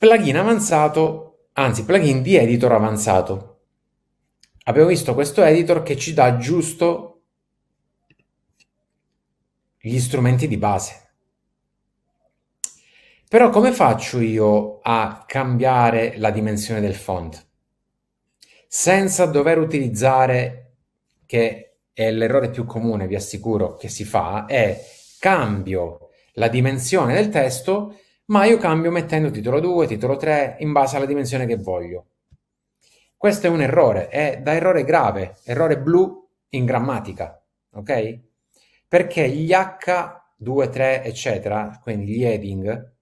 plugin avanzato, anzi plugin di editor avanzato. Abbiamo visto questo editor che ci dà giusto gli strumenti di base. Però come faccio io a cambiare la dimensione del font? Senza dover utilizzare, che è l'errore più comune, vi assicuro, che si fa, è cambio la dimensione del testo ma io cambio mettendo titolo 2, titolo 3 in base alla dimensione che voglio. Questo è un errore, è da errore grave, errore blu in grammatica, ok? Perché gli H, 2, 3, eccetera, quindi gli heading,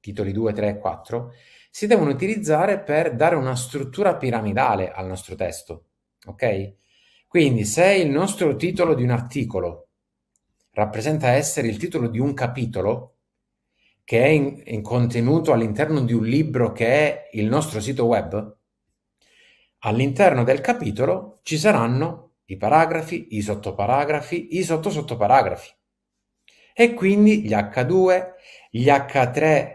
titoli 2, 3 e 4, si devono utilizzare per dare una struttura piramidale al nostro testo, ok? Quindi se il nostro titolo di un articolo rappresenta essere il titolo di un capitolo, che è in, in contenuto all'interno di un libro che è il nostro sito web, all'interno del capitolo ci saranno i paragrafi, i sottoparagrafi, i sottosottoparagrafi. E quindi gli H2, gli H3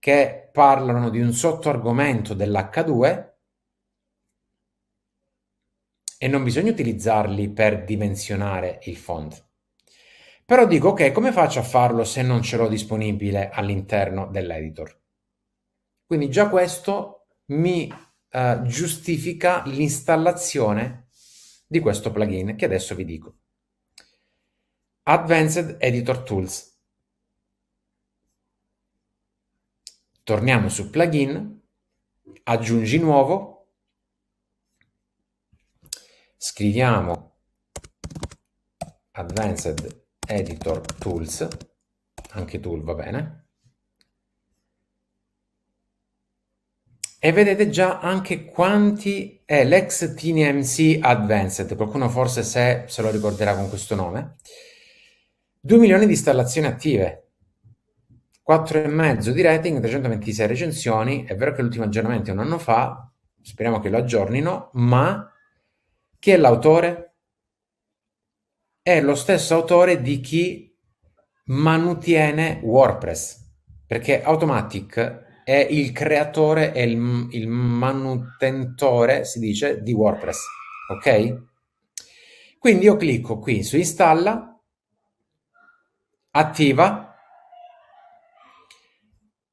che parlano di un sottoargomento dell'H2 e non bisogna utilizzarli per dimensionare il font. Però dico, ok, come faccio a farlo se non ce l'ho disponibile all'interno dell'editor? Quindi già questo mi eh, giustifica l'installazione di questo plugin che adesso vi dico. Advanced Editor Tools. torniamo su plugin, aggiungi nuovo, scriviamo Advanced Editor editor tools, anche tool va bene, e vedete già anche quanti è l'ex TNMC Advanced, qualcuno forse se, se lo ricorderà con questo nome, 2 milioni di installazioni attive, 4,5 di rating, 326 recensioni, è vero che l'ultimo aggiornamento è un anno fa, speriamo che lo aggiornino, ma chi è l'autore? è lo stesso autore di chi manutiene WordPress, perché Automatic è il creatore e il, il manutentore, si dice, di WordPress, ok? Quindi io clicco qui su installa, attiva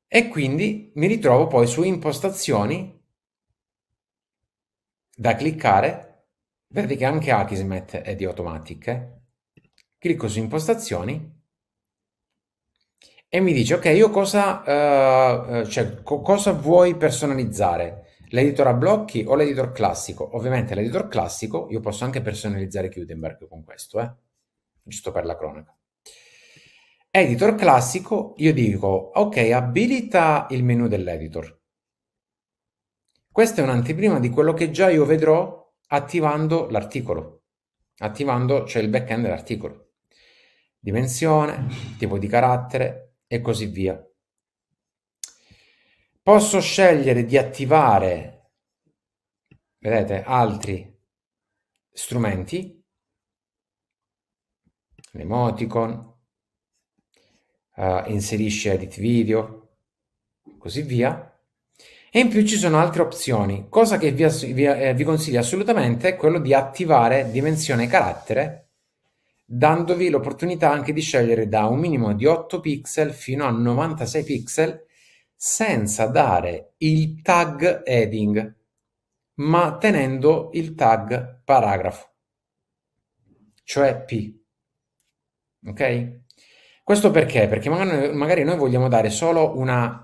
e quindi mi ritrovo poi su impostazioni da cliccare. Vedete che anche Aki è di automatic. Eh? clicco su impostazioni e mi dice ok io cosa, eh, eh, cioè, co- cosa vuoi personalizzare l'editor a blocchi o l'editor classico ovviamente l'editor classico io posso anche personalizzare Gutenberg con questo eh? giusto per la cronaca editor classico io dico ok abilita il menu dell'editor questa è un'anteprima di quello che già io vedrò attivando l'articolo attivando cioè il backend dell'articolo dimensione, tipo di carattere e così via. Posso scegliere di attivare, vedete, altri strumenti, l'emoticon, eh, inserisci edit video, così via. E in più ci sono altre opzioni. Cosa che vi, vi, eh, vi consiglio assolutamente è quello di attivare dimensione carattere dandovi l'opportunità anche di scegliere da un minimo di 8 pixel fino a 96 pixel senza dare il tag heading, ma tenendo il tag paragrafo, cioè P. Ok? Questo perché? Perché magari noi vogliamo dare solo una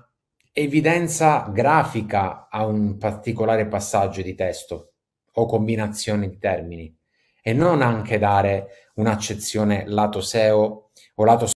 evidenza grafica a un particolare passaggio di testo o combinazione di termini e non anche dare un'accezione lato SEO o lato